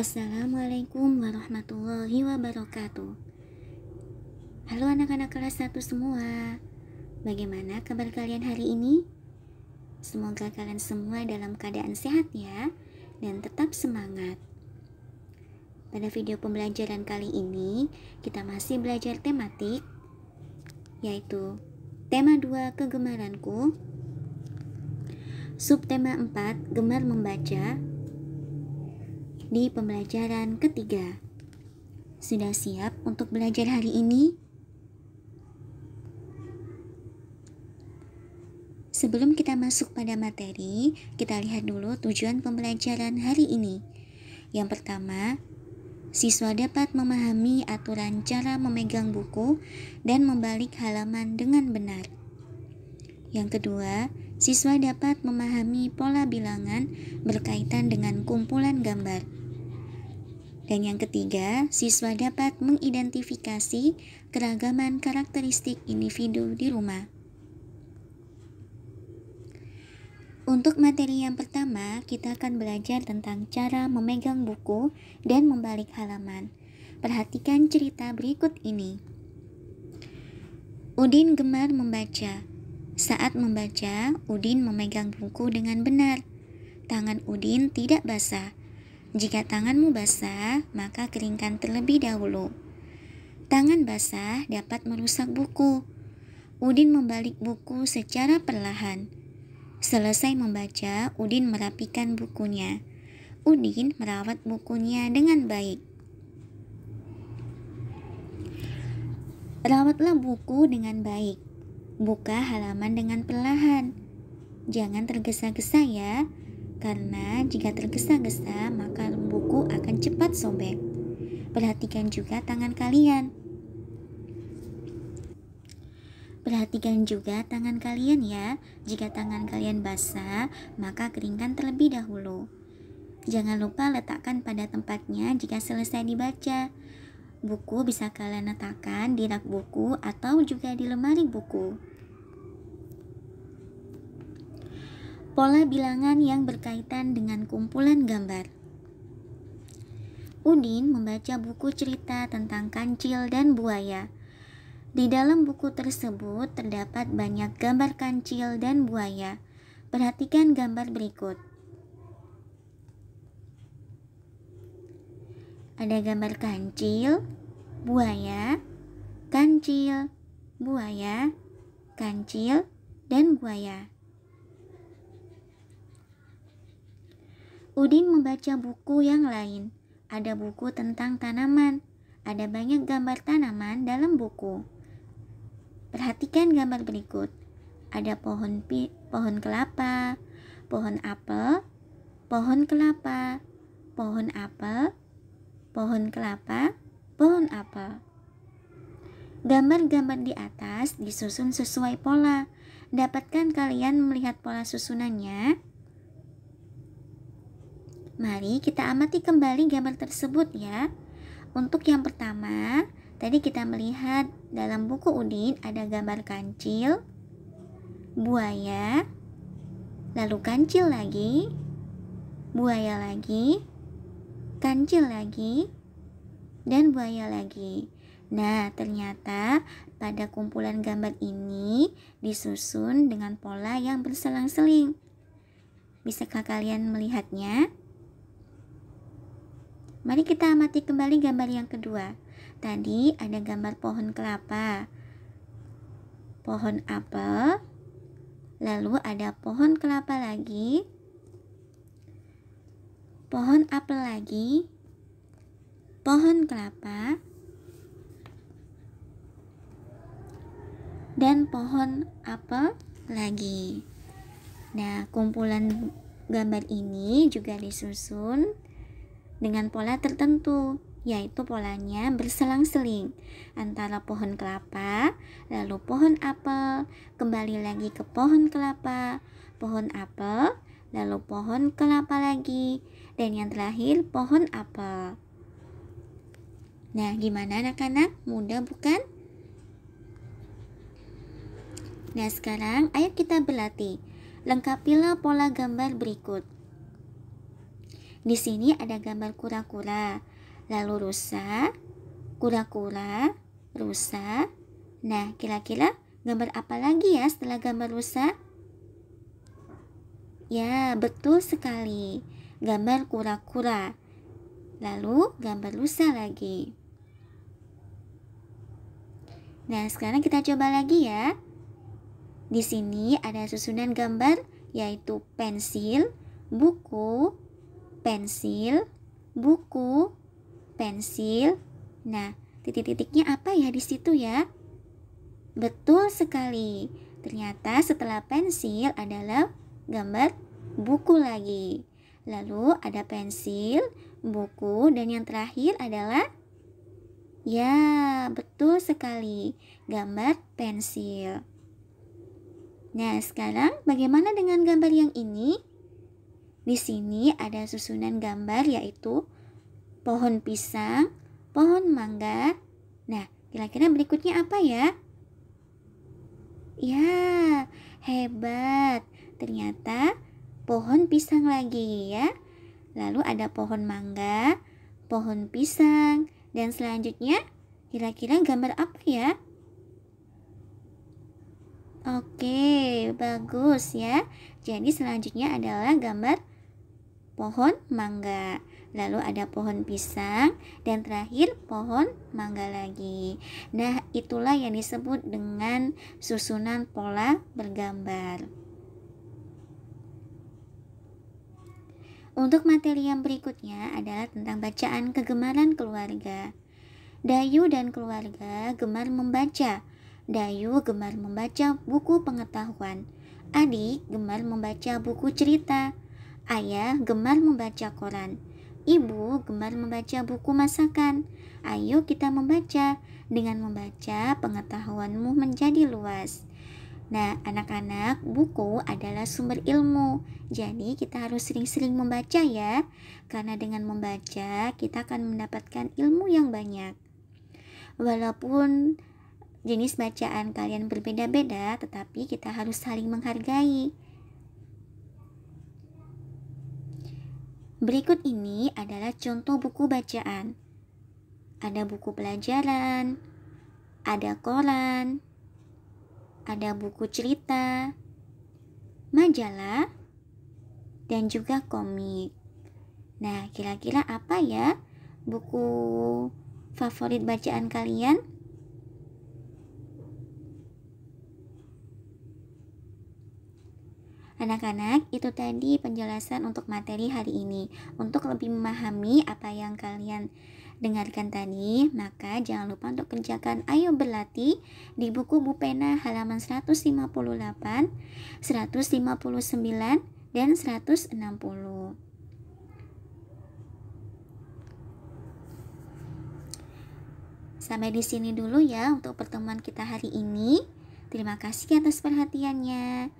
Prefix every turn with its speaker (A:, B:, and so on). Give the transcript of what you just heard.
A: Assalamualaikum warahmatullahi wabarakatuh Halo anak-anak kelas 1 semua Bagaimana kabar kalian hari ini? Semoga kalian semua dalam keadaan sehat ya Dan tetap semangat pada video pembelajaran kali ini, kita masih belajar tematik, yaitu tema 2 kegemaranku, subtema 4 gemar membaca, di pembelajaran ketiga. Sudah siap untuk belajar hari ini? Sebelum kita masuk pada materi, kita lihat dulu tujuan pembelajaran hari ini. Yang pertama, siswa dapat memahami aturan cara memegang buku dan membalik halaman dengan benar. Yang kedua, siswa dapat memahami pola bilangan berkaitan dengan kumpulan gambar. Dan yang ketiga, siswa dapat mengidentifikasi keragaman karakteristik individu di rumah. Untuk materi yang pertama, kita akan belajar tentang cara memegang buku dan membalik halaman. Perhatikan cerita berikut ini. Udin gemar membaca. Saat membaca, Udin memegang buku dengan benar. Tangan Udin tidak basah jika tanganmu basah, maka keringkan terlebih dahulu. Tangan basah dapat merusak buku. Udin membalik buku secara perlahan. Selesai membaca, Udin merapikan bukunya. Udin merawat bukunya dengan baik. Rawatlah buku dengan baik. Buka halaman dengan perlahan. Jangan tergesa-gesa ya karena jika tergesa-gesa maka buku akan cepat sobek. Perhatikan juga tangan kalian. Perhatikan juga tangan kalian ya. Jika tangan kalian basah, maka keringkan terlebih dahulu. Jangan lupa letakkan pada tempatnya jika selesai dibaca. Buku bisa kalian letakkan di rak buku atau juga di lemari buku. pola bilangan yang berkaitan dengan kumpulan gambar. Udin membaca buku cerita tentang kancil dan buaya. Di dalam buku tersebut terdapat banyak gambar kancil dan buaya. Perhatikan gambar berikut. Ada gambar kancil, buaya, kancil, buaya, kancil, dan buaya. Udin membaca buku yang lain. Ada buku tentang tanaman. Ada banyak gambar tanaman dalam buku. Perhatikan gambar berikut. Ada pohon pi pohon kelapa, pohon apel, pohon kelapa, pohon apel, pohon kelapa, pohon apel. Gambar-gambar di atas disusun sesuai pola. Dapatkan kalian melihat pola susunannya? Mari kita amati kembali gambar tersebut ya. Untuk yang pertama, tadi kita melihat dalam buku Udin ada gambar kancil, buaya, lalu kancil lagi, buaya lagi, kancil lagi, dan buaya lagi. Nah, ternyata pada kumpulan gambar ini disusun dengan pola yang berselang-seling. Bisakah kalian melihatnya? Mari kita amati kembali gambar yang kedua. Tadi ada gambar pohon kelapa, pohon apel, lalu ada pohon kelapa lagi, pohon apel lagi, pohon kelapa, dan pohon apel lagi. Nah, kumpulan gambar ini juga disusun dengan pola tertentu, yaitu polanya berselang-seling antara pohon kelapa, lalu pohon apel, kembali lagi ke pohon kelapa, pohon apel, lalu pohon kelapa lagi, dan yang terakhir pohon apel. Nah, gimana anak-anak? Mudah bukan? Nah, sekarang ayo kita berlatih. Lengkapilah pola gambar berikut. Di sini ada gambar kura-kura, lalu rusa, kura-kura, rusa. Nah, kira-kira gambar apa lagi ya setelah gambar rusa? Ya, betul sekali. Gambar kura-kura. Lalu gambar rusa lagi. Nah, sekarang kita coba lagi ya. Di sini ada susunan gambar yaitu pensil, buku, pensil, buku, pensil. Nah, titik-titiknya apa ya di situ ya? Betul sekali. Ternyata setelah pensil adalah gambar buku lagi. Lalu ada pensil, buku, dan yang terakhir adalah Ya, betul sekali. Gambar pensil. Nah, sekarang bagaimana dengan gambar yang ini? Di sini ada susunan gambar yaitu pohon pisang, pohon mangga. Nah, kira-kira berikutnya apa ya? Ya, hebat. Ternyata pohon pisang lagi ya. Lalu ada pohon mangga, pohon pisang, dan selanjutnya kira-kira gambar apa ya? Oke, bagus ya. Jadi selanjutnya adalah gambar pohon mangga lalu ada pohon pisang, dan terakhir pohon mangga lagi. Nah, itulah yang disebut dengan susunan pola bergambar. Untuk materi yang berikutnya adalah tentang bacaan kegemaran keluarga. Dayu dan keluarga gemar membaca. Dayu gemar membaca buku pengetahuan. Adik gemar membaca buku cerita. Ayah gemar membaca koran. Ibu gemar membaca buku masakan. Ayo kita membaca. Dengan membaca, pengetahuanmu menjadi luas. Nah, anak-anak, buku adalah sumber ilmu. Jadi, kita harus sering-sering membaca ya. Karena dengan membaca, kita akan mendapatkan ilmu yang banyak. Walaupun jenis bacaan kalian berbeda-beda, tetapi kita harus saling menghargai. Berikut ini adalah contoh buku bacaan. Ada buku pelajaran, ada koran, ada buku cerita, majalah, dan juga komik. Nah, kira-kira apa ya buku favorit bacaan kalian? Anak-anak, itu tadi penjelasan untuk materi hari ini. Untuk lebih memahami apa yang kalian dengarkan tadi, maka jangan lupa untuk kerjakan Ayo Berlatih di buku Bupena halaman 158, 159, dan 160. Sampai di sini dulu ya untuk pertemuan kita hari ini. Terima kasih atas perhatiannya.